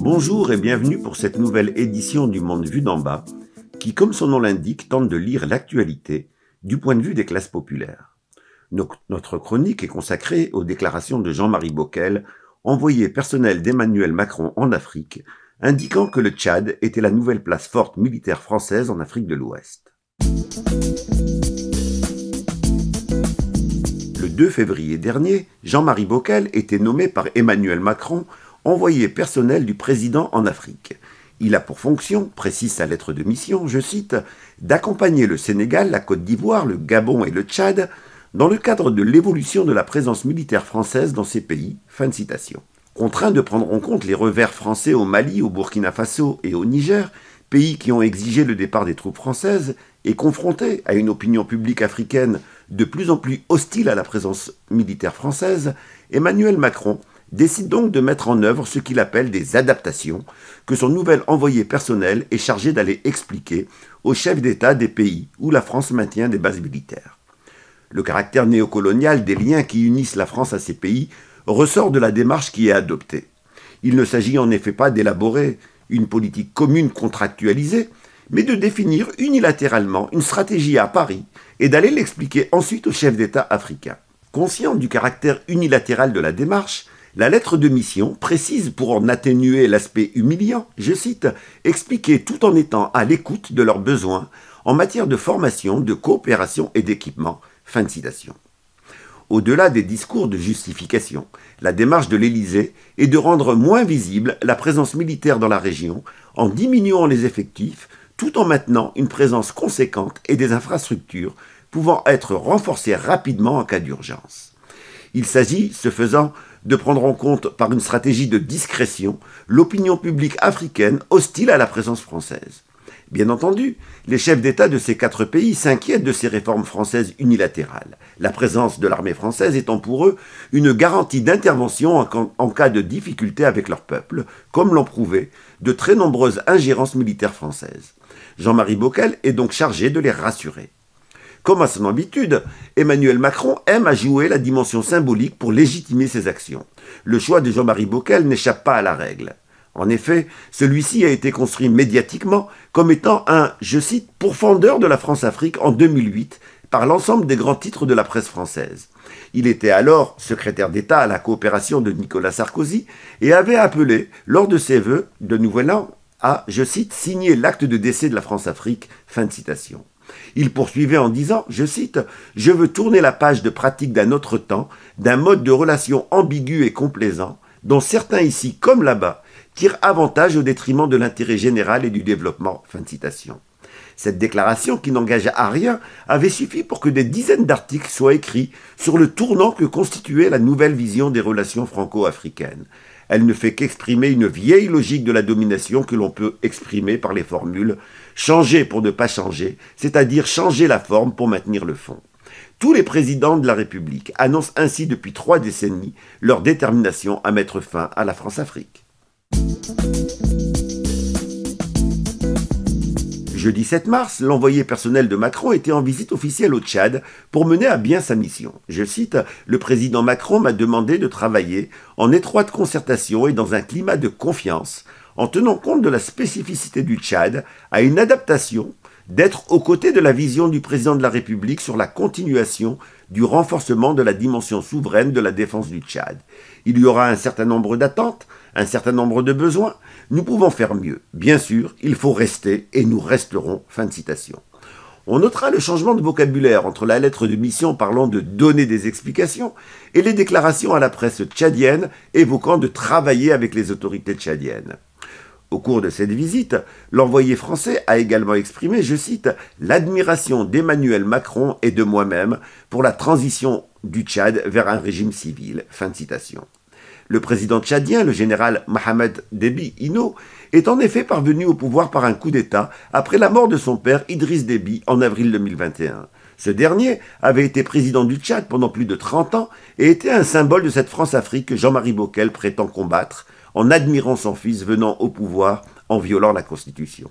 Bonjour et bienvenue pour cette nouvelle édition du Monde vu d'en bas, qui, comme son nom l'indique, tente de lire l'actualité du point de vue des classes populaires. Notre chronique est consacrée aux déclarations de Jean-Marie Bockel, envoyé personnel d'Emmanuel Macron en Afrique, indiquant que le Tchad était la nouvelle place forte militaire française en Afrique de l'Ouest. Le 2 février dernier, Jean-Marie Bockel était nommé par Emmanuel Macron envoyé personnel du président en Afrique. Il a pour fonction, précise sa lettre de mission, je cite, d'accompagner le Sénégal, la Côte d'Ivoire, le Gabon et le Tchad dans le cadre de l'évolution de la présence militaire française dans ces pays. Fin de citation. Contraint de prendre en compte les revers français au Mali, au Burkina Faso et au Niger, pays qui ont exigé le départ des troupes françaises, et confronté à une opinion publique africaine de plus en plus hostile à la présence militaire française, Emmanuel Macron décide donc de mettre en œuvre ce qu'il appelle des adaptations, que son nouvel envoyé personnel est chargé d'aller expliquer aux chefs d'État des pays où la France maintient des bases militaires. Le caractère néocolonial des liens qui unissent la France à ces pays ressort de la démarche qui est adoptée. Il ne s'agit en effet pas d'élaborer une politique commune contractualisée, mais de définir unilatéralement une stratégie à Paris et d'aller l'expliquer ensuite aux chefs d'État africains. Conscient du caractère unilatéral de la démarche, la lettre de mission précise pour en atténuer l'aspect humiliant, je cite, expliquer tout en étant à l'écoute de leurs besoins en matière de formation, de coopération et d'équipement. Fin de citation au-delà des discours de justification, la démarche de l'Élysée est de rendre moins visible la présence militaire dans la région en diminuant les effectifs tout en maintenant une présence conséquente et des infrastructures pouvant être renforcées rapidement en cas d'urgence. Il s'agit, ce faisant, de prendre en compte par une stratégie de discrétion l'opinion publique africaine hostile à la présence française. Bien entendu, les chefs d'État de ces quatre pays s'inquiètent de ces réformes françaises unilatérales, la présence de l'armée française étant pour eux une garantie d'intervention en cas de difficulté avec leur peuple, comme l'ont prouvé de très nombreuses ingérences militaires françaises. Jean-Marie Bockel est donc chargé de les rassurer. Comme à son habitude, Emmanuel Macron aime à jouer la dimension symbolique pour légitimer ses actions. Le choix de Jean-Marie Bockel n'échappe pas à la règle. En effet, celui-ci a été construit médiatiquement comme étant un, je cite, pourfendeur de la France-Afrique en 2008 par l'ensemble des grands titres de la presse française. Il était alors secrétaire d'État à la coopération de Nicolas Sarkozy et avait appelé, lors de ses vœux de Nouvel An, à, je cite, signer l'acte de décès de la France-Afrique. Fin de citation. Il poursuivait en disant, je cite, Je veux tourner la page de pratique d'un autre temps, d'un mode de relation ambigu et complaisant, dont certains ici comme là-bas tire avantage au détriment de l'intérêt général et du développement. Fin de citation. Cette déclaration, qui n'engage à rien, avait suffi pour que des dizaines d'articles soient écrits sur le tournant que constituait la nouvelle vision des relations franco-africaines. Elle ne fait qu'exprimer une vieille logique de la domination que l'on peut exprimer par les formules changer pour ne pas changer, c'est-à-dire changer la forme pour maintenir le fond. Tous les présidents de la République annoncent ainsi depuis trois décennies leur détermination à mettre fin à la France-Afrique. Jeudi 7 mars, l'envoyé personnel de Macron était en visite officielle au Tchad pour mener à bien sa mission. Je cite, Le président Macron m'a demandé de travailler en étroite concertation et dans un climat de confiance, en tenant compte de la spécificité du Tchad, à une adaptation, d'être aux côtés de la vision du président de la République sur la continuation du renforcement de la dimension souveraine de la défense du Tchad. Il y aura un certain nombre d'attentes, un certain nombre de besoins, nous pouvons faire mieux. Bien sûr, il faut rester et nous resterons. Fin de citation. On notera le changement de vocabulaire entre la lettre de mission parlant de donner des explications et les déclarations à la presse tchadienne évoquant de travailler avec les autorités tchadiennes. Au cours de cette visite, l'envoyé français a également exprimé, je cite, l'admiration d'Emmanuel Macron et de moi-même pour la transition du Tchad vers un régime civil. Fin de citation. Le président tchadien, le général Mohamed Debi Inno, est en effet parvenu au pouvoir par un coup d'État après la mort de son père Idriss Déby en avril 2021. Ce dernier avait été président du Tchad pendant plus de 30 ans et était un symbole de cette France-Afrique que Jean-Marie Bockel prétend combattre en admirant son fils venant au pouvoir en violant la Constitution.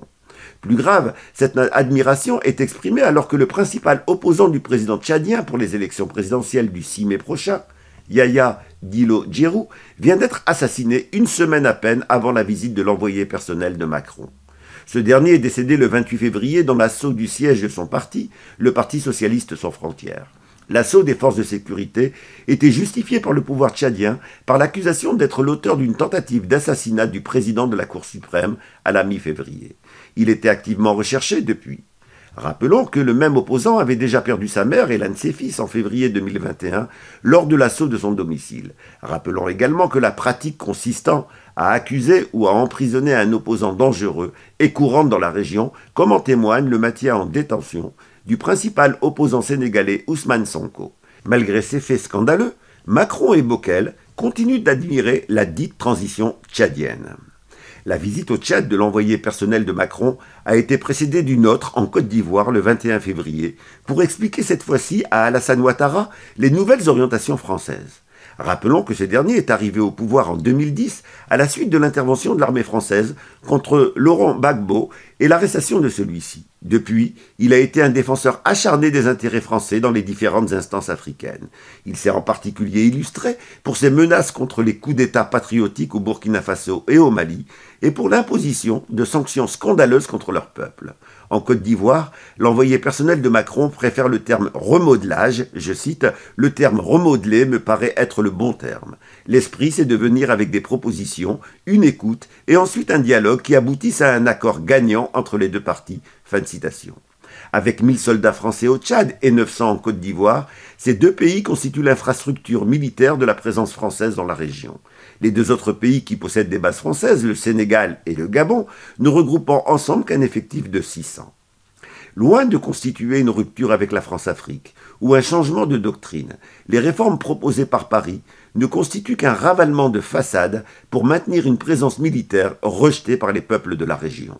Plus grave, cette admiration est exprimée alors que le principal opposant du président tchadien pour les élections présidentielles du 6 mai prochain, Yahya Dilo Djerou, vient d'être assassiné une semaine à peine avant la visite de l'envoyé personnel de Macron. Ce dernier est décédé le 28 février dans l'assaut du siège de son parti, le Parti socialiste sans frontières. L'assaut des forces de sécurité était justifié par le pouvoir tchadien par l'accusation d'être l'auteur d'une tentative d'assassinat du président de la Cour suprême à la mi-février. Il était activement recherché depuis. Rappelons que le même opposant avait déjà perdu sa mère et l'un de ses fils en février 2021 lors de l'assaut de son domicile. Rappelons également que la pratique consistant à accuser ou à emprisonner un opposant dangereux est courante dans la région, comme en témoigne le maintien en détention du principal opposant sénégalais Ousmane Sonko. Malgré ces faits scandaleux, Macron et Bokel continuent d'admirer la dite transition tchadienne. La visite au Tchad de l'envoyé personnel de Macron a été précédée d'une autre en Côte d'Ivoire le 21 février pour expliquer cette fois-ci à Alassane Ouattara les nouvelles orientations françaises. Rappelons que ce dernier est arrivé au pouvoir en 2010 à la suite de l'intervention de l'armée française contre Laurent Gbagbo et l'arrestation de celui-ci. Depuis, il a été un défenseur acharné des intérêts français dans les différentes instances africaines. Il s'est en particulier illustré pour ses menaces contre les coups d'État patriotiques au Burkina Faso et au Mali, et pour l'imposition de sanctions scandaleuses contre leur peuple. En Côte d'Ivoire, l'envoyé personnel de Macron préfère le terme remodelage, je cite, le terme remodeler me paraît être le bon terme. L'esprit, c'est de venir avec des propositions, une écoute, et ensuite un dialogue qui aboutisse à un accord gagnant entre les deux parties, Fin de citation. Avec 1000 soldats français au Tchad et 900 en Côte d'Ivoire, ces deux pays constituent l'infrastructure militaire de la présence française dans la région. Les deux autres pays qui possèdent des bases françaises, le Sénégal et le Gabon, ne regroupant ensemble qu'un effectif de 600. Loin de constituer une rupture avec la France-Afrique ou un changement de doctrine, les réformes proposées par Paris ne constituent qu'un ravalement de façade pour maintenir une présence militaire rejetée par les peuples de la région.